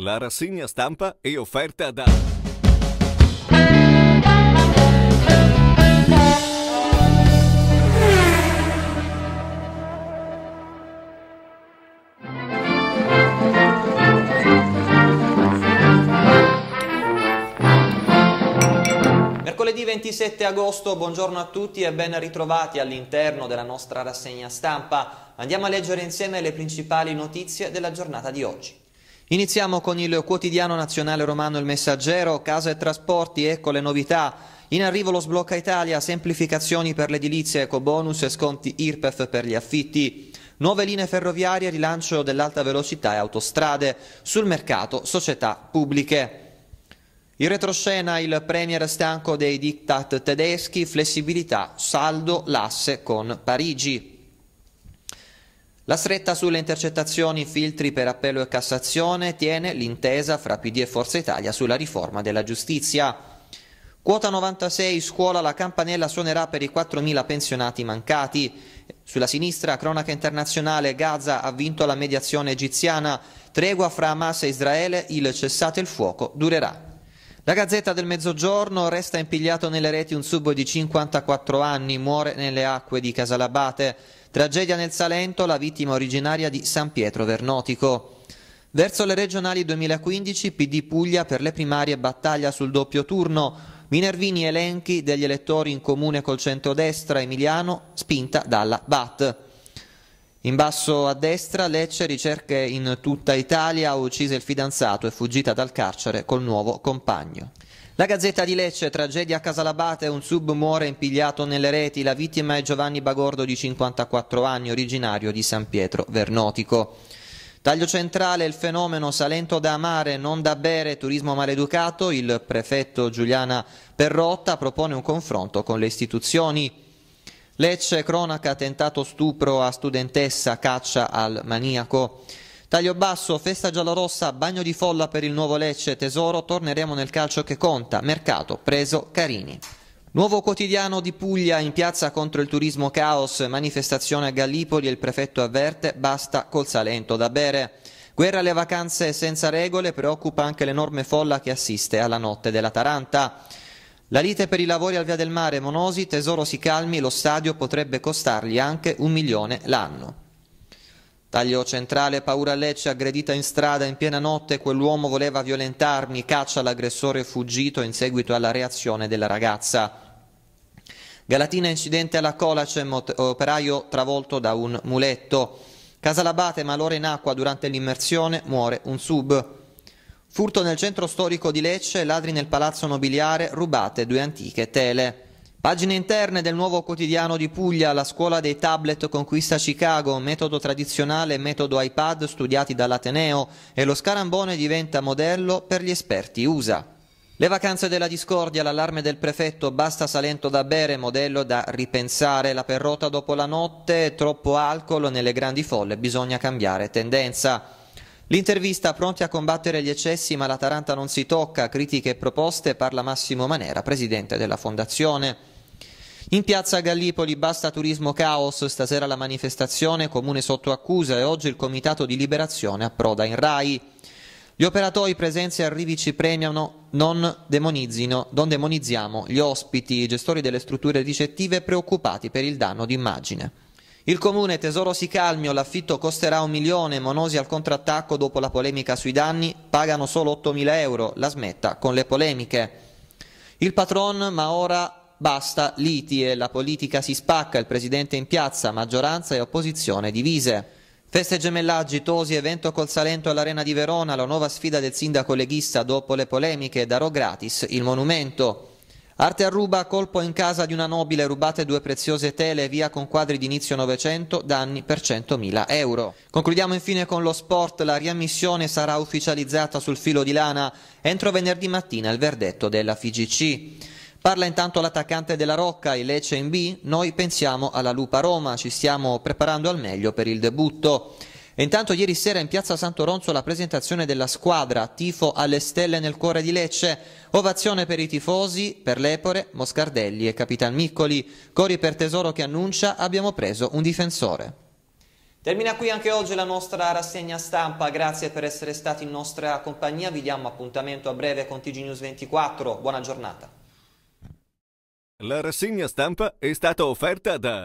La rassegna stampa è offerta da... Mercoledì 27 agosto, buongiorno a tutti e ben ritrovati all'interno della nostra rassegna stampa. Andiamo a leggere insieme le principali notizie della giornata di oggi. Iniziamo con il quotidiano nazionale romano Il Messaggero, casa e trasporti, ecco le novità. In arrivo lo sblocca Italia, semplificazioni per l'edilizia, ecobonus e sconti IRPEF per gli affitti. Nuove linee ferroviarie, rilancio dell'alta velocità e autostrade. Sul mercato, società pubbliche. In retroscena il premier stanco dei diktat tedeschi, flessibilità, saldo, l'asse con Parigi. La stretta sulle intercettazioni, filtri per appello e Cassazione tiene l'intesa fra PD e Forza Italia sulla riforma della giustizia. Quota 96, scuola, la campanella suonerà per i 4.000 pensionati mancati. Sulla sinistra, cronaca internazionale, Gaza ha vinto la mediazione egiziana, tregua fra Hamas e Israele, il cessate il fuoco durerà. La Gazzetta del Mezzogiorno resta impigliato nelle reti un sub di 54 anni, muore nelle acque di Casalabate. Tragedia nel Salento, la vittima originaria di San Pietro Vernotico. Verso le regionali 2015, PD Puglia per le primarie battaglia sul doppio turno. Minervini elenchi degli elettori in comune col centrodestra emiliano, spinta dalla BAT. In basso a destra, Lecce ricerche in tutta Italia, uccise il fidanzato e fuggita dal carcere col nuovo compagno. La Gazzetta di Lecce, tragedia a Casalabate, un sub muore impigliato nelle reti, la vittima è Giovanni Bagordo di 54 anni, originario di San Pietro Vernotico. Taglio centrale, il fenomeno Salento da amare, non da bere, turismo maleducato, il prefetto Giuliana Perrotta propone un confronto con le istituzioni Lecce, cronaca, tentato stupro a studentessa, caccia al maniaco. Taglio basso, festa giallorossa, bagno di folla per il nuovo Lecce, tesoro, torneremo nel calcio che conta, mercato, preso, Carini. Nuovo quotidiano di Puglia in piazza contro il turismo caos, manifestazione a Gallipoli e il prefetto avverte basta col Salento da bere. Guerra alle vacanze senza regole preoccupa anche l'enorme folla che assiste alla notte della Taranta. La lite per i lavori al Via del Mare Monosi, Tesoro si calmi, lo stadio potrebbe costargli anche un milione l'anno. Taglio centrale, paura Lecce, aggredita in strada in piena notte, quell'uomo voleva violentarmi, caccia l'aggressore fuggito in seguito alla reazione della ragazza. Galatina incidente alla Colace, operaio travolto da un muletto. Casalabate malore in acqua durante l'immersione, muore un sub. Furto nel centro storico di Lecce, ladri nel palazzo nobiliare, rubate due antiche tele. Pagine interne del nuovo quotidiano di Puglia, la scuola dei tablet conquista Chicago, metodo tradizionale e metodo iPad studiati dall'Ateneo e lo scarambone diventa modello per gli esperti USA. Le vacanze della discordia, l'allarme del prefetto, basta Salento da bere, modello da ripensare, la perrota dopo la notte, troppo alcol nelle grandi folle, bisogna cambiare tendenza. L'intervista Pronti a combattere gli eccessi ma la Taranta non si tocca, critiche e proposte, parla Massimo Manera, presidente della Fondazione. In piazza Gallipoli basta turismo caos, stasera la manifestazione, comune sotto accusa e oggi il comitato di liberazione approda in RAI. Gli operatori presenze e arrivi ci premiano, non, demonizzino, non demonizziamo gli ospiti, i gestori delle strutture ricettive preoccupati per il danno d'immagine. Il comune Tesoro si calmi o l'affitto costerà un milione, Monosi al contrattacco dopo la polemica sui danni, pagano solo 8.000 euro, la smetta con le polemiche. Il patron, ma ora basta liti e la politica si spacca, il presidente in piazza, maggioranza e opposizione divise. Feste gemellaggi, Tosi, evento col Salento all'Arena di Verona, la nuova sfida del sindaco leghista dopo le polemiche, darò gratis il monumento. Arte a Ruba, colpo in casa di una nobile, rubate due preziose tele, via con quadri d'inizio inizio Novecento, danni per 100.000 euro. Concludiamo infine con lo sport, la riammissione sarà ufficializzata sul filo di lana entro venerdì mattina il verdetto della FIGC. Parla intanto l'attaccante della Rocca, il Lecce in B, noi pensiamo alla Lupa Roma, ci stiamo preparando al meglio per il debutto. E intanto ieri sera in piazza Santo Ronzo la presentazione della squadra Tifo alle stelle nel cuore di Lecce, ovazione per i tifosi, per Lepore, Moscardelli e Capitan Miccoli, cori per Tesoro che annuncia abbiamo preso un difensore. Termina qui anche oggi la nostra rassegna stampa, grazie per essere stati in nostra compagnia, vi diamo appuntamento a breve con TG News 24, buona giornata. La rassegna stampa è stata offerta da...